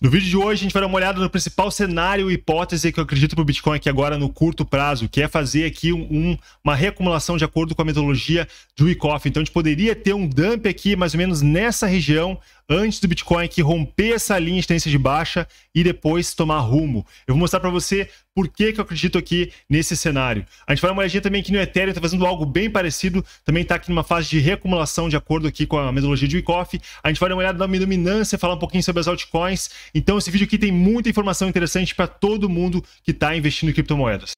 No vídeo de hoje, a gente vai dar uma olhada no principal cenário e hipótese que eu acredito para o Bitcoin aqui agora no curto prazo, que é fazer aqui um, um, uma reacumulação de acordo com a metodologia do Wyckoff. Então, a gente poderia ter um dump aqui mais ou menos nessa região, antes do Bitcoin que romper essa linha de tendência de baixa e depois tomar rumo. Eu vou mostrar para você por que, que eu acredito aqui nesse cenário. A gente vai dar uma olhadinha também que no Ethereum está fazendo algo bem parecido, também está aqui numa fase de reacumulação de acordo aqui com a metodologia de Wyckoff. A gente vai dar uma olhada na dominância, falar um pouquinho sobre as altcoins. Então esse vídeo aqui tem muita informação interessante para todo mundo que está investindo em criptomoedas.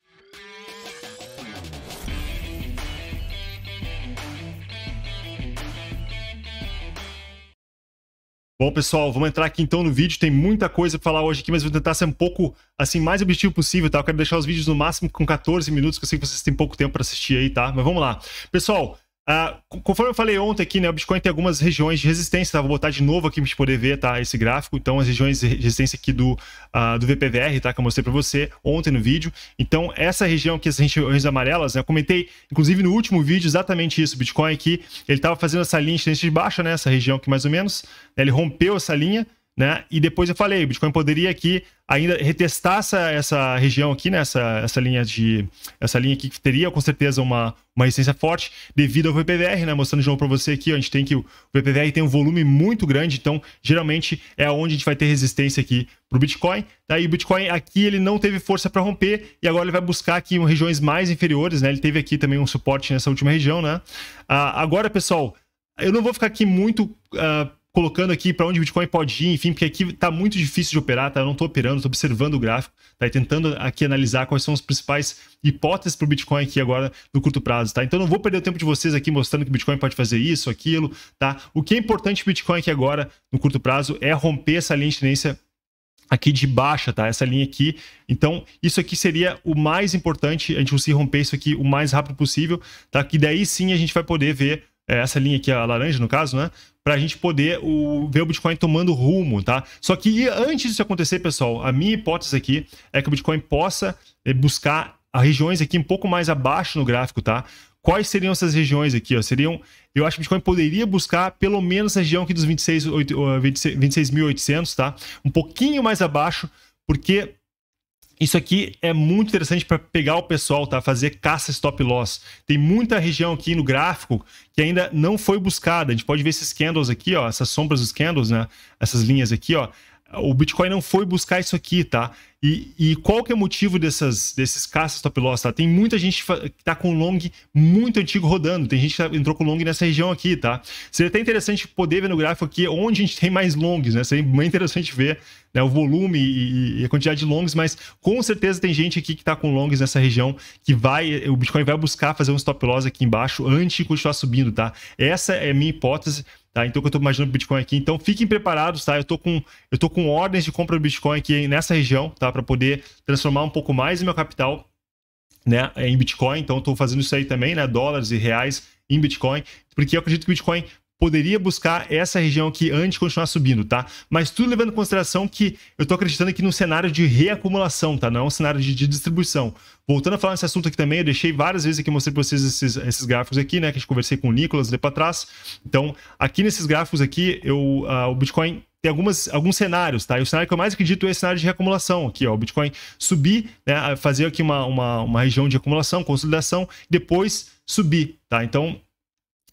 Bom, pessoal, vamos entrar aqui então no vídeo. Tem muita coisa para falar hoje aqui, mas vou tentar ser um pouco assim mais objetivo possível, tá? Eu quero deixar os vídeos no máximo com 14 minutos, que eu sei que vocês têm pouco tempo para assistir aí, tá? Mas vamos lá. Pessoal, Uh, conforme eu falei ontem aqui, né, o Bitcoin tem algumas regiões de resistência, tá? Vou botar de novo aqui para gente poder ver, tá? Esse gráfico. Então, as regiões de resistência aqui do, uh, do VPVR, tá? Que eu mostrei para você ontem no vídeo. Então, essa região aqui, essas regiões amarelas, né? Eu comentei, inclusive, no último vídeo exatamente isso. O Bitcoin aqui, ele estava fazendo essa linha de resistência de baixa, né? Essa região aqui, mais ou menos. Né? Ele rompeu essa linha, né? E depois eu falei, o Bitcoin poderia aqui ainda retestar essa, essa região aqui, né? Essa, linha de essa linha aqui que teria com certeza uma, uma resistência forte devido ao VPVR, né? Mostrando de novo para você aqui, a gente tem que o VPVR tem um volume muito grande, então geralmente é onde a gente vai ter resistência aqui para o Bitcoin. Daí tá? o Bitcoin aqui ele não teve força para romper e agora ele vai buscar aqui em regiões mais inferiores, né? Ele teve aqui também um suporte nessa última região, né? Ah, agora, pessoal, eu não vou ficar aqui muito uh, colocando aqui para onde o Bitcoin pode ir, enfim, porque aqui está muito difícil de operar, tá? Eu não estou operando, estou observando o gráfico, tá? E tentando aqui analisar quais são as principais hipóteses para o Bitcoin aqui agora no curto prazo, tá? Então não vou perder o tempo de vocês aqui mostrando que o Bitcoin pode fazer isso, aquilo, tá? O que é importante para o Bitcoin aqui agora no curto prazo é romper essa linha de tendência aqui de baixa, tá? Essa linha aqui. Então, isso aqui seria o mais importante, a gente conseguir romper isso aqui o mais rápido possível, tá? Que daí sim a gente vai poder ver é, essa linha aqui, a laranja no caso, né? Para a gente poder o, ver o Bitcoin tomando rumo, tá? Só que antes disso acontecer, pessoal, a minha hipótese aqui é que o Bitcoin possa eh, buscar as regiões aqui um pouco mais abaixo no gráfico, tá? Quais seriam essas regiões aqui? Ó? Seriam, eu acho que o Bitcoin poderia buscar pelo menos a região aqui dos 26.800, 26, 26 tá? Um pouquinho mais abaixo, porque isso aqui é muito interessante para pegar o pessoal, tá? Fazer caça stop loss. Tem muita região aqui no gráfico que ainda não foi buscada. A gente pode ver esses candles aqui, ó, essas sombras dos candles, né? Essas linhas aqui, ó. O Bitcoin não foi buscar isso aqui, tá? E, e qual que é o motivo dessas, desses caças top loss, tá? Tem muita gente que tá com long muito antigo rodando. Tem gente que tá, entrou com long nessa região aqui, tá? Seria até interessante poder ver no gráfico aqui onde a gente tem mais longs, né? Seria bem interessante ver né, o volume e, e, a quantidade de longs, mas com certeza tem gente aqui que tá com longs nessa região que vai, o Bitcoin vai buscar fazer um stop loss aqui embaixo antes de continuar subindo, tá? Essa é a minha hipótese. Tá, então, que eu tô imaginando o Bitcoin aqui. Então, fiquem preparados, tá? Eu tô com, eu tô com ordens de compra do Bitcoin aqui nessa região, tá? Para poder transformar um pouco mais o meu capital né, em Bitcoin. Então, estou fazendo isso aí também, né? Dólares e reais em Bitcoin, porque eu acredito que o Bitcoin poderia buscar essa região aqui antes de continuar subindo, tá? Mas tudo levando em consideração que eu tô acreditando aqui num cenário de reacumulação, tá? Não é um cenário de, de distribuição. Voltando a falar nesse assunto aqui também, eu deixei várias vezes aqui, mostrei para vocês esses, esses, gráficos aqui, né? Que a gente conversei com o Nicolas ali para trás. Então, aqui nesses gráficos aqui, eu, uh, o Bitcoin tem algumas, alguns cenários, tá? E o cenário que eu mais acredito é o cenário de reacumulação aqui, ó. O Bitcoin subir, né? Fazer aqui uma, uma, uma região de acumulação, consolidação, depois subir, tá? Então,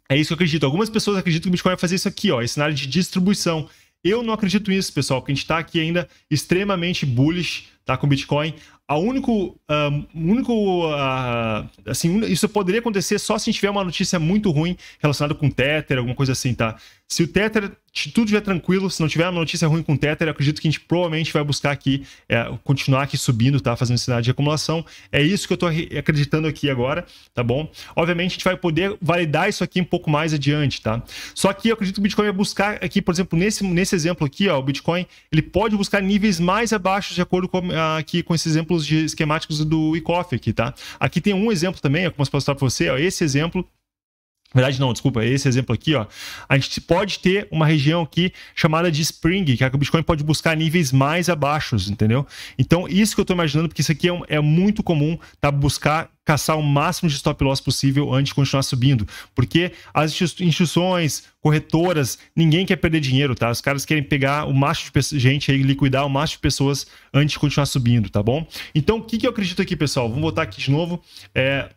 é isso que eu acredito. Algumas pessoas acreditam que o Bitcoin vai fazer isso aqui, ó, esse cenário de distribuição. Eu não acredito nisso, pessoal, que a gente está aqui ainda extremamente bullish tá, com o Bitcoin a único, uh, único uh, assim, isso poderia acontecer só se tiver uma notícia muito ruim relacionada com Tether, alguma coisa assim, tá? Se o Tether, se tudo estiver tranquilo, se não tiver uma notícia ruim com Tether, acredito que a gente provavelmente vai buscar aqui, é, continuar aqui subindo, tá? Fazendo sinal de acumulação. É isso que eu tô acreditando aqui agora, tá bom? Obviamente a gente vai poder validar isso aqui um pouco mais adiante, tá? Só que eu acredito que o Bitcoin vai buscar aqui, por exemplo, nesse, nesse exemplo aqui, ó, o Bitcoin, ele pode buscar níveis mais abaixo de acordo com, ah, aqui com esse exemplo exemplos de esquemáticos do eCoffee aqui, tá? Aqui tem um exemplo também, é eu posso mostrar para você, ó, esse exemplo na verdade, não, desculpa, esse exemplo aqui, ó. A gente pode ter uma região aqui chamada de Spring, que o Bitcoin pode buscar níveis mais abaixo, entendeu? Então, isso que eu estou imaginando, porque isso aqui é, um, é muito comum, tá? Buscar caçar o máximo de stop loss possível antes de continuar subindo, porque as instituições, corretoras, ninguém quer perder dinheiro, tá? Os caras querem pegar o máximo de gente aí, liquidar o máximo de pessoas antes de continuar subindo, tá bom? Então, o que, que eu acredito aqui, pessoal? Vamos botar aqui de novo. É,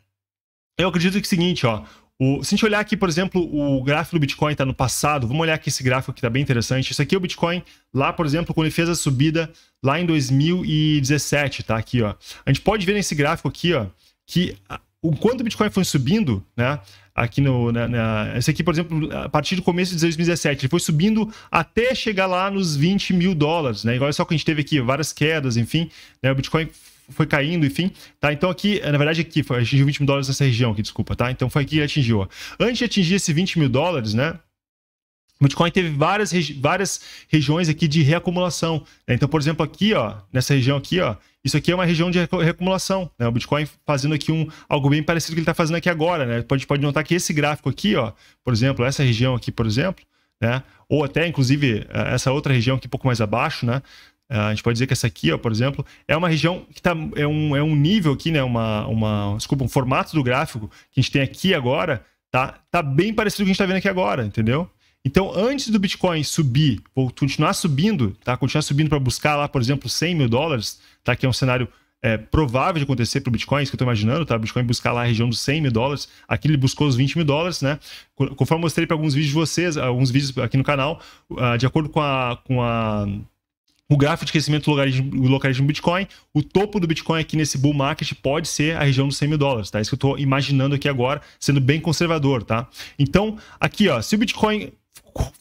eu acredito que é o seguinte, ó, o, se a gente olhar aqui, por exemplo, o gráfico do Bitcoin está no passado, vamos olhar aqui esse gráfico que está bem interessante. Isso aqui é o Bitcoin lá, por exemplo, quando ele fez a subida lá em 2017, tá? Aqui, ó. A gente pode ver nesse gráfico aqui, ó, que o quanto o Bitcoin foi subindo, né? Aqui no. Na, na, esse aqui, por exemplo, a partir do começo de 2017, ele foi subindo até chegar lá nos 20 mil dólares, né? Igual é só que a gente teve aqui várias quedas, enfim, né? O Bitcoin foi caindo, enfim, tá? Então aqui, na verdade aqui, foi, atingiu 20 mil dólares nessa região aqui, desculpa, tá? Então foi aqui que atingiu, Antes de atingir esse 20 mil dólares, né? O Bitcoin teve várias, regi várias regiões aqui de reacumulação. Né? Então, por exemplo, aqui, ó, nessa região aqui, ó, isso aqui é uma região de reacumulação. Né? O Bitcoin fazendo aqui um, algo bem parecido com que ele está fazendo aqui agora. Né? Pode, pode notar que esse gráfico aqui, ó, por exemplo, essa região aqui, por exemplo, né? ou até inclusive é, essa outra região aqui um pouco mais abaixo, né? Ah, a gente pode dizer que essa aqui, ó, por exemplo, é uma região que tá, é, um, é um nível aqui, né? Uma, uma, desculpa, um formato do gráfico que a gente tem aqui agora, tá? Tá bem parecido com o que a gente está vendo aqui agora, entendeu? Então, antes do Bitcoin subir, ou continuar subindo, tá? Continuar subindo para buscar lá, por exemplo, 100 mil dólares, tá? Que é um cenário é, provável de acontecer para o Bitcoin, isso que eu estou imaginando, tá? O Bitcoin buscar lá a região dos 100 mil dólares, aqui ele buscou os 20 mil dólares, né? Conforme eu mostrei para alguns vídeos de vocês, alguns vídeos aqui no canal, ah, de acordo com a, com a o gráfico de crescimento do localismo do Bitcoin, o topo do Bitcoin aqui nesse bull market pode ser a região dos 100 mil dólares, tá? É isso que eu estou imaginando aqui agora, sendo bem conservador, tá? Então, aqui, ó, se o Bitcoin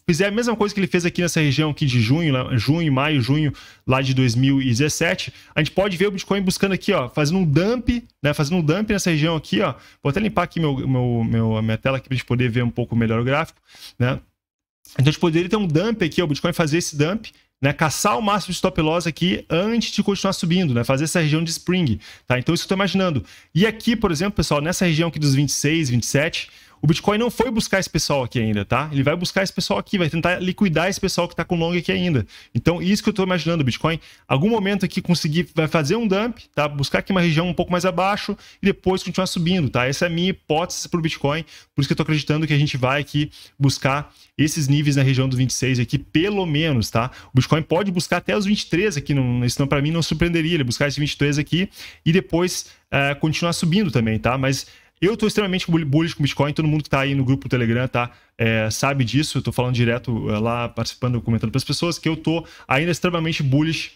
fizer a mesma coisa que ele fez aqui nessa região aqui de junho, junho, maio, junho lá de 2017, a gente pode ver o Bitcoin buscando aqui, ó, fazendo um dump, né, fazendo um dump nessa região aqui, ó. Vou até limpar aqui meu, meu, meu minha tela aqui para a gente poder ver um pouco melhor o gráfico, né? Então a gente poderia ter um dump aqui, ó, o Bitcoin fazer esse dump, né, caçar o máximo de stop loss aqui antes de continuar subindo, né, fazer essa região de spring, tá? Então isso que eu estou imaginando. E aqui, por exemplo, pessoal, nessa região aqui dos 26, 27, o Bitcoin não foi buscar esse pessoal aqui ainda, tá? Ele vai buscar esse pessoal aqui, vai tentar liquidar esse pessoal que está com long aqui ainda. Então, isso que eu estou imaginando, o Bitcoin, algum momento aqui conseguir vai fazer um dump, tá? Buscar aqui uma região um pouco mais abaixo e depois continuar subindo, tá? Essa é a minha hipótese para o Bitcoin, por isso que eu estou acreditando que a gente vai aqui buscar esses níveis na região dos 26 aqui, pelo menos, tá? O Bitcoin pode buscar até os 23 aqui, não, isso para mim não surpreenderia ele buscar esse 23 aqui e depois uh, continuar subindo também, tá? Mas eu tô extremamente bullish com Bitcoin, todo mundo que tá aí no grupo do Telegram, tá? É, sabe disso, eu tô falando direto é, lá, participando, comentando para as pessoas, que eu tô ainda extremamente bullish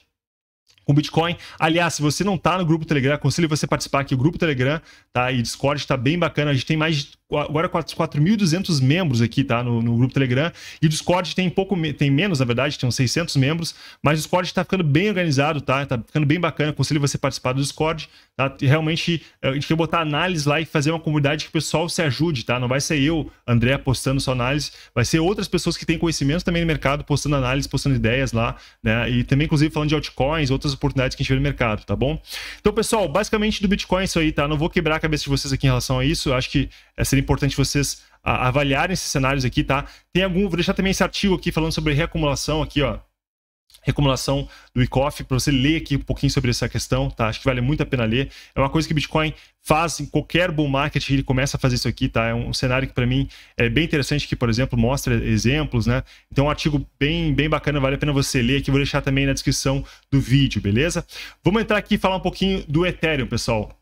com Bitcoin. Aliás, se você não está no grupo Telegram, aconselho você participar aqui. O grupo Telegram tá? e Discord está bem bacana. A gente tem mais de agora 4.200 membros aqui, tá? No, no, grupo Telegram. E o Discord tem pouco, tem menos, na verdade, tem uns 600 membros. Mas o Discord tá ficando bem organizado, tá? Tá ficando bem bacana. Aconselho você participar do Discord, tá? E realmente, eh, a gente quer botar análise lá e fazer uma comunidade que o pessoal se ajude, tá? Não vai ser eu, André, postando só análise. Vai ser outras pessoas que têm conhecimento também no mercado, postando análise, postando ideias lá, né? E também, inclusive, falando de altcoins, outras oportunidades que a gente vê no mercado, tá bom? Então, pessoal, basicamente do Bitcoin é isso aí, tá? Não vou quebrar a cabeça de vocês aqui em relação a isso. Eu acho que eh, seria importante vocês avaliarem esses cenários aqui, tá? Tem algum, vou deixar também esse artigo aqui falando sobre reacumulação aqui, ó. reacumulação do ICOF, para você ler aqui um pouquinho sobre essa questão, tá? Acho que vale muito a pena ler. É uma coisa que o Bitcoin faz em qualquer bull market, ele começa a fazer isso aqui, tá? É um cenário que para mim é bem interessante, que, por exemplo, mostra exemplos, né? Então, um artigo bem, bem bacana, vale a pena você ler, que vou deixar também na descrição do vídeo, beleza? Vamos entrar aqui e falar um pouquinho do Ethereum, pessoal.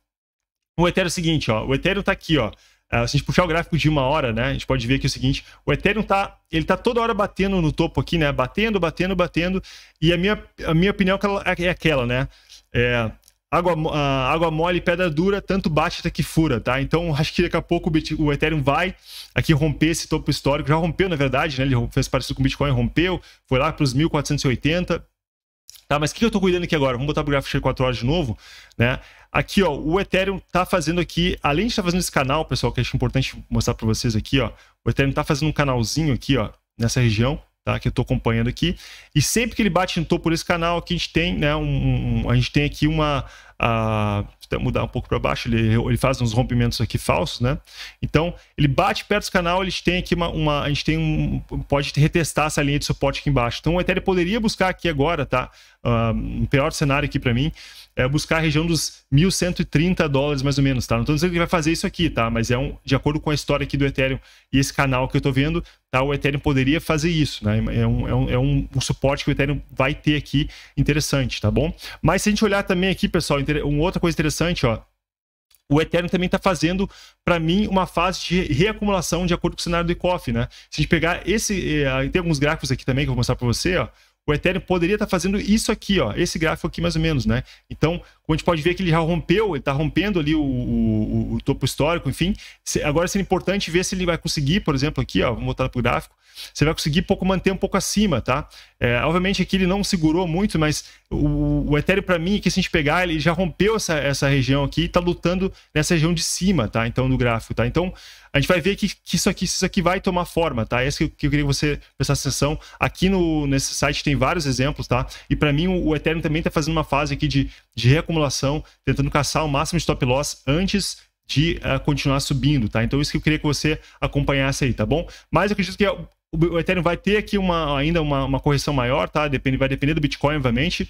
O Ethereum é o seguinte, ó. O Ethereum está aqui, ó. Uh, se a gente puxar o gráfico de uma hora, né, a gente pode ver que é o seguinte, o Ethereum tá, ele tá toda hora batendo no topo aqui, né, batendo, batendo, batendo, e a minha, a minha opinião é, é, é aquela, né, é, água, uh, água mole, pedra dura, tanto bate até que fura, tá, então acho que daqui a pouco o, o Ethereum vai aqui romper esse topo histórico, já rompeu na verdade, né, ele fez parecido com o Bitcoin, rompeu, foi lá para os 1480, Tá, mas o que eu estou cuidando aqui agora? Vamos botar para o gráfico de 4 horas de novo, né? Aqui, ó, o Ethereum tá fazendo aqui, além de estar tá fazendo esse canal, pessoal, que acho importante mostrar para vocês aqui, ó, o Ethereum tá fazendo um canalzinho aqui, ó, nessa região, tá? Que eu tô acompanhando aqui. E sempre que ele bate no topo desse canal, aqui a gente tem, né, um, um a gente tem aqui uma a mudar um pouco para baixo, ele, ele faz uns rompimentos aqui falsos, né? Então, ele bate perto do canal, eles têm aqui uma, uma, a gente tem um pode retestar essa linha de suporte aqui embaixo. Então, o Ethereum poderia buscar aqui agora, tá? Uh, um pior cenário aqui para mim, é, buscar a região dos 1.130 dólares, mais ou menos, tá? Não estou dizendo que vai fazer isso aqui, tá? Mas é um, de acordo com a história aqui do Ethereum e esse canal que eu estou vendo, tá? O Ethereum poderia fazer isso, né? É um, é um, é um, um, suporte que o Ethereum vai ter aqui interessante, tá bom? Mas se a gente olhar também aqui, pessoal, uma outra coisa interessante, ó. O Ethereum também está fazendo, para mim, uma fase de reacumulação de acordo com o cenário do ICOF, né? Se a gente pegar esse. Eh, tem alguns gráficos aqui também que eu vou mostrar para você, ó o Ethereum poderia estar tá fazendo isso aqui, ó, esse gráfico aqui mais ou menos, né? Então, a gente pode ver que ele já rompeu, ele está rompendo ali o, o, o, topo histórico, enfim. agora seria importante ver se ele vai conseguir, por exemplo, aqui, ó, vou botar para o gráfico, você vai conseguir pouco manter um pouco acima, tá? É, obviamente aqui ele não segurou muito, mas o, o Ethereum para mim, que se a gente pegar, ele já rompeu essa, essa região aqui, está lutando nessa região de cima, tá? Então, no gráfico, tá? Então, a gente vai ver que, que isso aqui isso aqui vai tomar forma, tá? Esse é que eu, que eu queria que você prestasse atenção. Aqui no, nesse site tem vários exemplos, tá? E para mim o, o Ethereum também está fazendo uma fase aqui de, de reacumulação, tentando caçar o máximo de stop loss antes de uh, continuar subindo, tá? Então isso que eu queria que você acompanhasse aí, tá bom? Mas eu acredito que o Ethereum vai ter aqui uma, ainda uma, uma correção maior, tá? Depende, vai depender do Bitcoin, obviamente.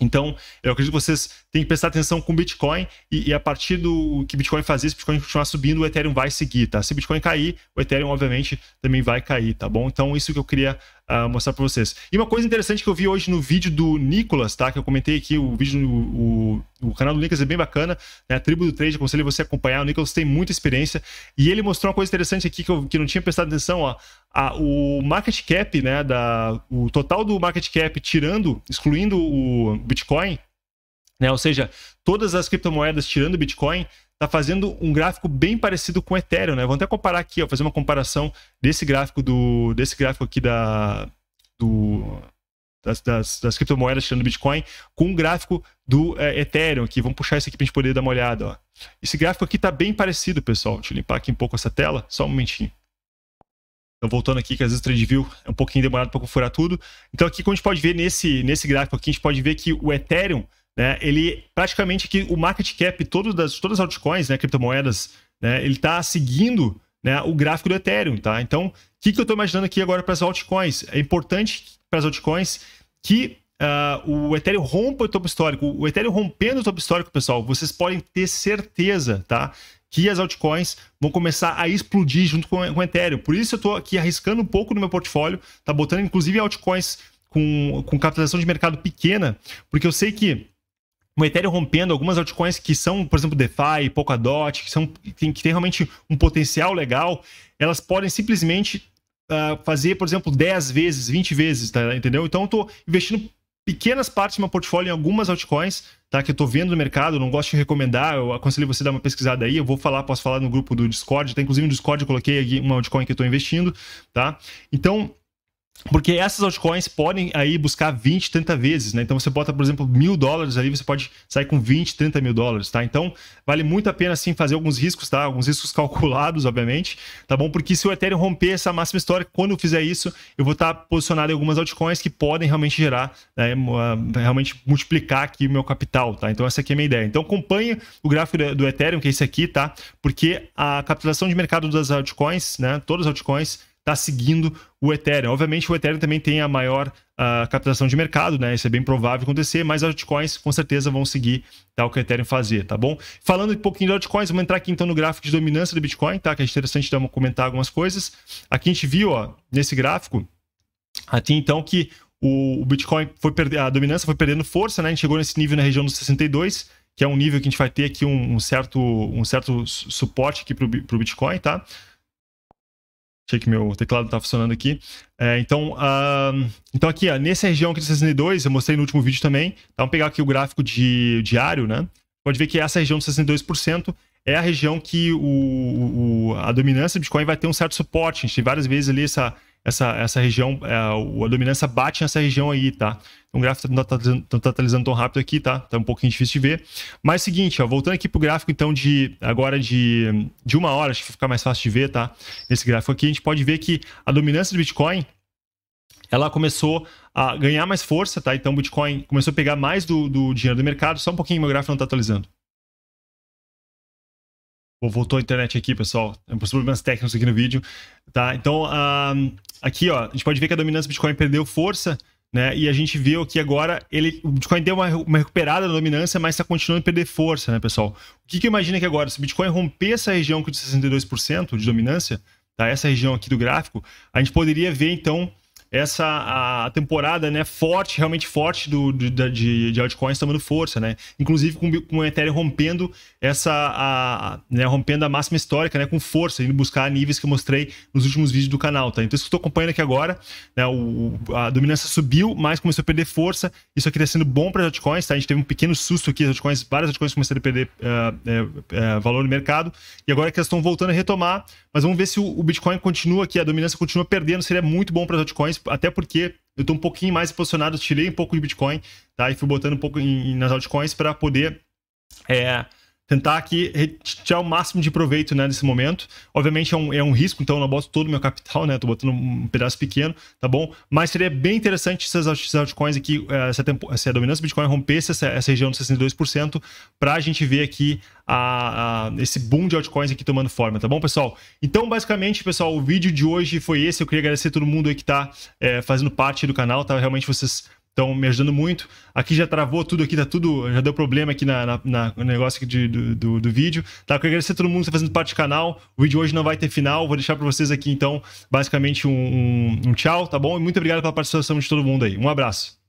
Então, eu acredito que vocês têm que prestar atenção com o Bitcoin e, e, a partir do que Bitcoin fazer, se Bitcoin continuar subindo, o Ethereum vai seguir, tá? Se Bitcoin cair, o Ethereum, obviamente, também vai cair, tá bom? Então, isso que eu queria uh, mostrar para vocês. E uma coisa interessante que eu vi hoje no vídeo do Nicolas, tá? Que eu comentei aqui, o vídeo o, o canal do Nicolas é bem bacana, né? A tribo do trade, aconselho você a acompanhar. O Nicolas tem muita experiência e ele mostrou uma coisa interessante aqui que eu que não tinha prestado atenção, ó. A, o market cap, né, da, o total do market cap tirando, excluindo o Bitcoin, né, ou seja, todas as criptomoedas tirando o Bitcoin está fazendo um gráfico bem parecido com o Ethereum, né? Vou até comparar aqui, ó, fazer uma comparação desse gráfico do desse gráfico aqui da do das, das, das criptomoedas tirando Bitcoin com o um gráfico do é, Ethereum aqui. Vamos puxar isso aqui para a gente poder dar uma olhada. Ó. Esse gráfico aqui está bem parecido, pessoal. Deixa eu limpar aqui um pouco essa tela, só um momentinho. Então, voltando aqui, que às vezes o TradeView é um pouquinho demorado para configurar tudo. Então, aqui, como a gente pode ver nesse, nesse gráfico aqui, a gente pode ver que o Ethereum né, ele praticamente que o market cap todo das, todas as altcoins, né, criptomoedas, né, ele está seguindo né, o gráfico do Ethereum, tá? Então, o que, que eu estou imaginando aqui agora para as altcoins? É importante para as altcoins que uh, o Ethereum rompa o topo histórico. O Ethereum rompendo o topo histórico, pessoal, vocês podem ter certeza, tá? Que as altcoins vão começar a explodir junto com, com o Ethereum. Por isso eu estou aqui arriscando um pouco no meu portfólio, tá botando inclusive altcoins com, com capitalização de mercado pequena, porque eu sei que uma Ethereum rompendo algumas altcoins que são, por exemplo, DeFi, Polkadot, que, são, que, tem, que tem realmente um potencial legal, elas podem simplesmente uh, fazer, por exemplo, 10 vezes, 20 vezes, tá? entendeu? Então eu estou investindo pequenas partes do meu portfólio em algumas altcoins, tá? Que eu estou vendo no mercado, não gosto de recomendar, eu aconselho você a dar uma pesquisada aí, eu vou falar, posso falar no grupo do Discord, tá? inclusive no Discord eu coloquei aqui uma altcoin que eu estou investindo, tá? Então, porque essas altcoins podem aí buscar 20, 30 vezes, né? Então você bota, por exemplo, mil dólares ali, você pode sair com 20, 30 mil dólares, tá? Então vale muito a pena sim fazer alguns riscos, tá? Alguns riscos calculados, obviamente, tá bom? Porque se o Ethereum romper essa máxima histórica, quando eu fizer isso, eu vou estar posicionado em algumas altcoins que podem realmente gerar, né? Ah, realmente multiplicar aqui o meu capital, tá? Então essa aqui é a minha ideia. Então acompanhe o gráfico do Ethereum, que é esse aqui, tá? Porque a capitalização de mercado das altcoins, né? Todas as altcoins está seguindo o Ethereum. Obviamente, o Ethereum também tem a maior uh, captação de mercado, né? Isso é bem provável acontecer, mas as altcoins com certeza vão seguir tá, o que o Ethereum fazer, tá bom? Falando um pouquinho de altcoins, vamos entrar aqui então no gráfico de dominância do Bitcoin, tá? Que é interessante dar uma, comentar algumas coisas. Aqui a gente viu, ó, nesse gráfico, aqui então que o, Bitcoin foi perder, a dominância foi perdendo força, né? A gente chegou nesse nível na região dos 62, que é um nível que a gente vai ter aqui um, um certo, um certo suporte aqui para o Bitcoin, tá? que meu teclado está tá funcionando aqui. É, então, uh, então aqui, ó, nessa região aqui de 62, eu mostrei no último vídeo também. Vamos pegar aqui o gráfico de diário, né? Pode ver que essa região de 62% é a região que o, o, a dominância do Bitcoin vai ter um certo suporte. A gente tem várias vezes ali essa, essa, essa região, a, é, a dominância bate nessa região aí, tá? Então, o gráfico não está tá, tá, tá atualizando tão rápido aqui, tá? Tá um pouquinho difícil de ver. Mas seguinte, ó, voltando aqui pro gráfico, então, de agora de, de uma hora, acho que fica mais fácil de ver, tá? esse gráfico aqui, a gente pode ver que a dominância do Bitcoin ela começou a ganhar mais força, tá? Então o Bitcoin começou a pegar mais do, do dinheiro do mercado. Só um pouquinho, meu gráfico não está atualizando. Voltou a internet aqui, pessoal. é possível problemas técnicos aqui no vídeo. Tá? Então, aqui ó, a gente pode ver que a dominância do Bitcoin perdeu força. Né? E a gente viu que agora ele, o Bitcoin deu uma, uma recuperada da dominância, mas está continuando a perder força, né, pessoal? O que, que imagina que agora, se o Bitcoin romper essa região de 62% de dominância, tá? essa região aqui do gráfico, a gente poderia ver, então, essa a temporada, né, forte, realmente forte do, de, de altcoins tomando força, né? Inclusive com, com o Ethereum rompendo essa a, né, rompendo a máxima histórica, né, com força, indo buscar níveis que eu mostrei nos últimos vídeos do canal, tá? Então isso que eu acompanhando aqui agora, né, o, a dominância subiu, mas começou a perder força. Isso aqui está sendo bom para as altcoins, tá? A gente teve um pequeno susto aqui, as altcoins, várias altcoins começaram a perder uh, uh, uh, valor no mercado e agora que elas estão voltando a retomar, mas vamos ver se o, o Bitcoin continua aqui, a dominância continua perdendo, seria muito bom para as altcoins Tipo, até porque eu tô um pouquinho mais posicionado, tirei um pouco de Bitcoin, tá? E fui botando um pouco em, nas altcoins para poder é, tentar aqui tirar o máximo de proveito né, desse momento. Obviamente é um, é um risco, então eu não boto todo o meu capital, né? Tô botando um pedaço pequeno, tá bom? Mas seria bem interessante se as altcoins aqui, eh, se a, tempo, se a dominância Bitcoin rompesse essa, essa região dos 62%, para a gente ver aqui a, a, esse boom de altcoins aqui tomando forma, tá bom, pessoal? Então, basicamente, pessoal, o vídeo de hoje foi esse. Eu queria agradecer todo mundo aí que tá é, fazendo parte do canal, tá? Realmente vocês estão me ajudando muito. Aqui já travou tudo aqui, tá tudo. Já deu problema aqui na, na, na no negócio de, do, do, do, vídeo. Tá? Eu quero agradecer a todo mundo que está fazendo parte do canal. O vídeo hoje não vai ter final. Vou deixar para vocês aqui, então, basicamente um, um, um tchau, tá bom? E muito obrigado pela participação de todo mundo aí. Um abraço.